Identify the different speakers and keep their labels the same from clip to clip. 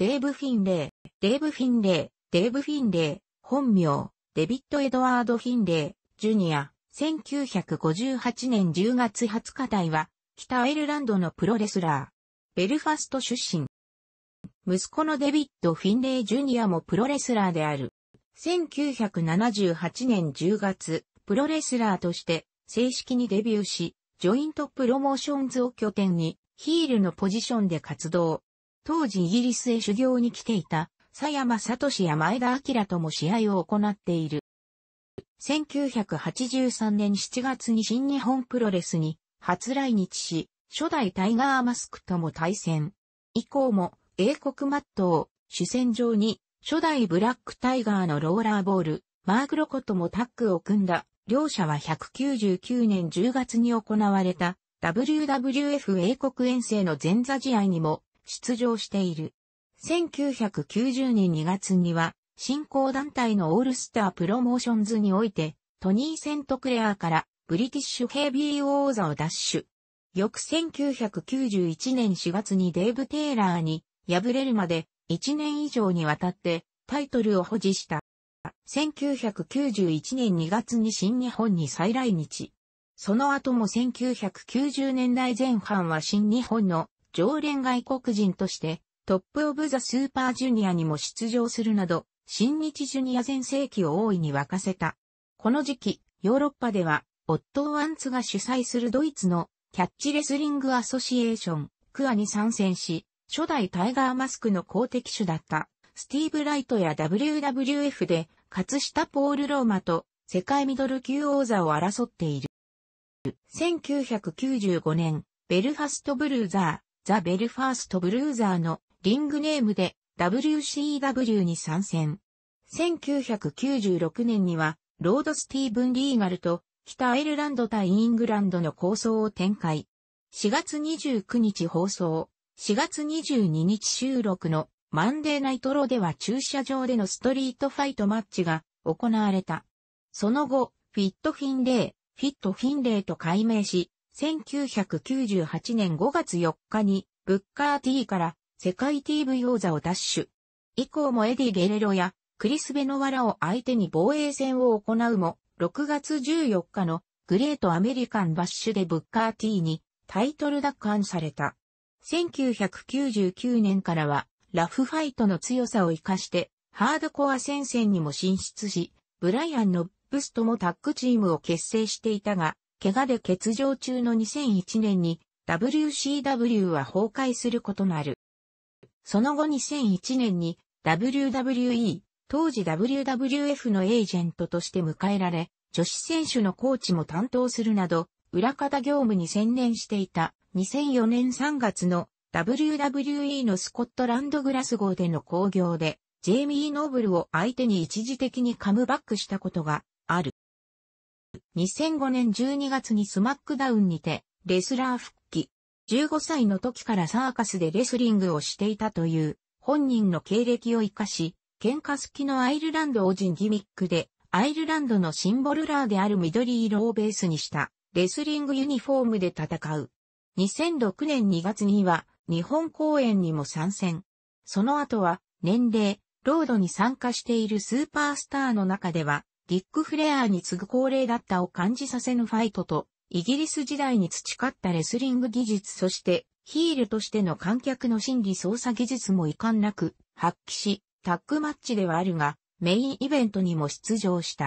Speaker 1: デーブ・フィンレイ、デーブ・フィンレイ、デーブ・フィンレイ、本名、デビッド・エドワード・フィンレイ、ジュニア、1958年10月20日台は、北アイルランドのプロレスラー、ベルファスト出身。息子のデビッド・フィンレイ・ジュニアもプロレスラーである。1978年10月、プロレスラーとして正式にデビューし、ジョイントプロモーションズを拠点にヒールのポジションで活動。当時イギリスへ修行に来ていた、佐山聡や前田明とも試合を行っている。1983年7月に新日本プロレスに初来日し、初代タイガーマスクとも対戦。以降も英国マットを主戦場に初代ブラックタイガーのローラーボール、マークロコともタッグを組んだ。両者は199年10月に行われた WWF 英国遠征の前座試合にも出場している。1990年2月には、新興団体のオールスタープロモーションズにおいて、トニー・セントクレアからブリティッシュヘビー王座を奪取。翌1991年4月にデーブ・テイラーに敗れるまで1年以上にわたってタイトルを保持した。1991年2月に新日本に再来日。その後も1990年代前半は新日本の常連外国人として、トップオブザスーパージュニアにも出場するなど、新日ジュニア全盛期を大いに沸かせた。この時期、ヨーロッパでは、オットー・ワンツが主催するドイツのキャッチレスリングアソシエーション、クアに参戦し、初代タイガーマスクの公的手だったスティーブ・ライトや WWF で勝下ポール・ローマと世界ミドル級王座を争っている。1995年、ベルファスト・ブルーザザ・ベルファースト・ブルーザーのリングネームで WCW に参戦。1996年には、ロード・スティーブン・リーガルと、北アイルランド対イングランドの構想を展開。4月29日放送、4月22日収録のマンデーナイトロでは駐車場でのストリートファイトマッチが行われた。その後、フィット・フィンレイ、フィット・フィンレイと改名し、1998年5月4日に、ブッカー T から世界 TV 王座を奪取。以降もエディ・ゲレロやクリス・ベノワラを相手に防衛戦を行うも、6月14日のグレートアメリカンバッシュでブッカー T にタイトル奪還された。1999年からはラフファイトの強さを活かしてハードコア戦線にも進出し、ブライアンのブスともタッグチームを結成していたが、怪我で欠場中の2001年に WCW は崩壊することなる。その後2001年に WWE、当時 WWF のエージェントとして迎えられ、女子選手のコーチも担当するなど、裏方業務に専念していた2004年3月の WWE のスコットランドグラス号での興行で、ジェイミー・ノーブルを相手に一時的にカムバックしたことが2005年12月にスマックダウンにて、レスラー復帰。15歳の時からサーカスでレスリングをしていたという、本人の経歴を活かし、喧嘩好きのアイルランド王人ギミックで、アイルランドのシンボルラーである緑色をベースにした、レスリングユニフォームで戦う。2006年2月には、日本公演にも参戦。その後は、年齢、ロードに参加しているスーパースターの中では、リック・フレアーに次ぐ高齢だったを感じさせぬファイトと、イギリス時代に培ったレスリング技術そして、ヒールとしての観客の心理操作技術も遺憾なく発揮し、タッグマッチではあるが、メインイベントにも出場した。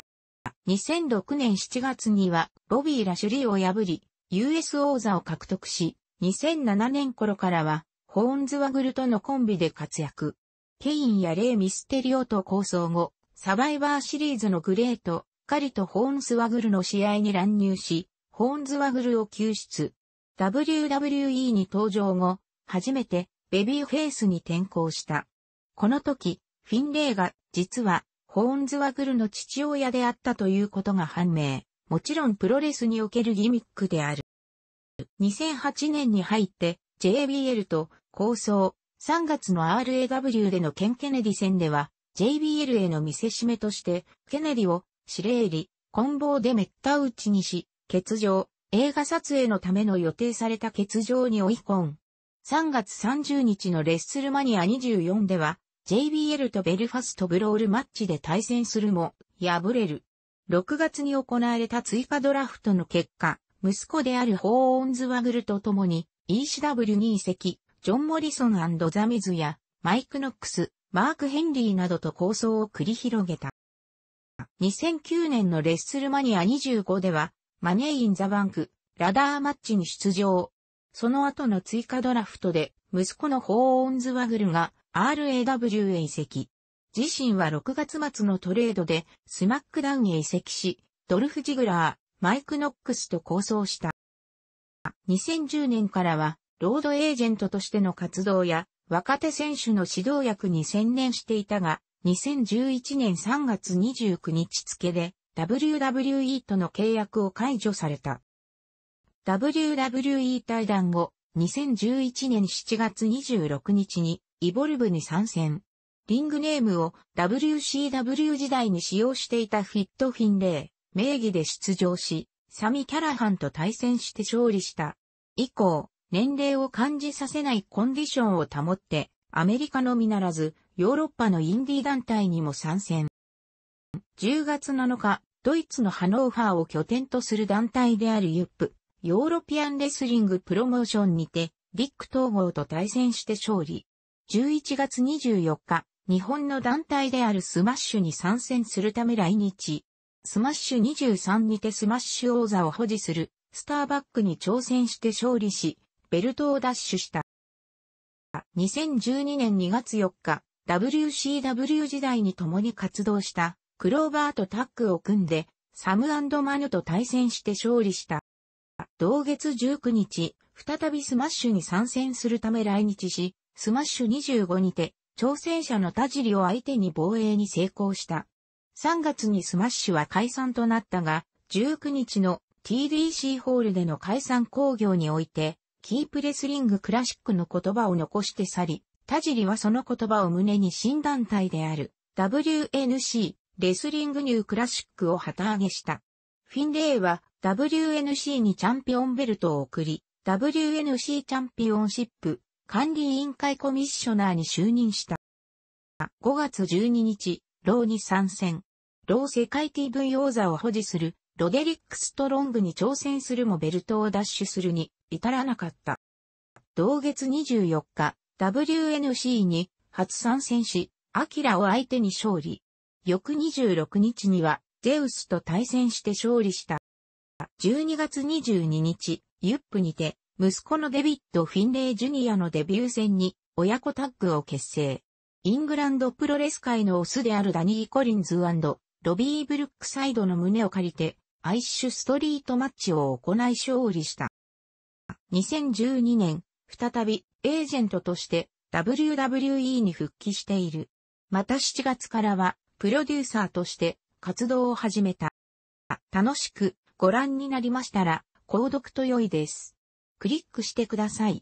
Speaker 1: 2006年7月には、ボビー・ラシュリーを破り、US 王座を獲得し、2007年頃からは、ホーンズワグルとのコンビで活躍。ケインやレイ・ミステリオと構想後、サバイバーシリーズのグレート、カリとホーンスワグルの試合に乱入し、ホーンズワグルを救出。WWE に登場後、初めてベビーフェイスに転向した。この時、フィンレイが実はホーンズワグルの父親であったということが判明。もちろんプロレスにおけるギミックである。2008年に入って JBL と構想3月の RAW でのケン・ケネディ戦では JBL への見せしめとして、ケネディを、指令入り、棍棒でめった打ちにし、欠場、映画撮影のための予定された欠場に追い込ん。3月30日のレッスルマニア24では、JBL とベルファストブロールマッチで対戦するも、敗れる。6月に行われた追加ドラフトの結果、息子であるホーオンズワグルと共に ECW に移籍、ジョン・モリソンザミズやマイク・ノックス、マーク・ヘンリーなどと構想を繰り広げた。2009年のレッスルマニア25では、マネー・イン・ザ・バンク、ラダーマッチに出場。その後の追加ドラフトで、息子のホー・オンズワグルが RAW へ移籍。自身は6月末のトレードでスマックダウンへ移籍し、ドルフ・ジグラー、マイク・ノックスと構想した。2010年からは、ロードエージェントとしての活動や、若手選手の指導役に専念していたが、2011年3月29日付で WWE との契約を解除された。WWE 対談後、2011年7月26日にイボルブに参戦。リングネームを WCW 時代に使用していたフィットフィンレイ名義で出場し、サミ・キャラハンと対戦して勝利した。以降、年齢を感じさせないコンディションを保って、アメリカのみならず、ヨーロッパのインディー団体にも参戦。10月7日、ドイツのハノーファーを拠点とする団体であるユップ、ヨーロピアンレスリングプロモーションにて、ディック統合と対戦して勝利。11月24日、日本の団体であるスマッシュに参戦するため来日。スマッシュ23にてスマッシュ王座を保持するスターバックに挑戦して勝利し、ベルトを奪取した。2012年2月4日、WCW 時代に共に活動したクローバーとタッグを組んで、サムマヌと対戦して勝利した。同月19日、再びスマッシュに参戦するため来日し、スマッシュ25にて、挑戦者の田尻を相手に防衛に成功した。3月にスマッシュは解散となったが、19日の TDC ホールでの解散興行において、キープレスリングクラシックの言葉を残して去り、田尻はその言葉を胸に新団体である WNC レスリングニュークラシックを旗揚げした。フィンレイは WNC にチャンピオンベルトを送り、WNC チャンピオンシップ管理委員会コミッショナーに就任した。5月12日、ローに参戦。ロー世界 TV 王座を保持するロデリック・ストロングに挑戦するもベルトを奪取するに至らなかった。同月24日、WNC に初参戦し、アキラを相手に勝利。翌26日には、ゼウスと対戦して勝利した。12月22日、ユップにて、息子のデビッド・フィンレイ・ジュニアのデビュー戦に、親子タッグを結成。イングランドプロレス界のオスであるダニー・コリンズロビー・ブルックサイドの胸を借りて、アイッシュストリートマッチを行い勝利した。2012年、再びエージェントとして WWE に復帰している。また7月からはプロデューサーとして活動を始めた。楽しくご覧になりましたら、購読と良いです。クリックしてください。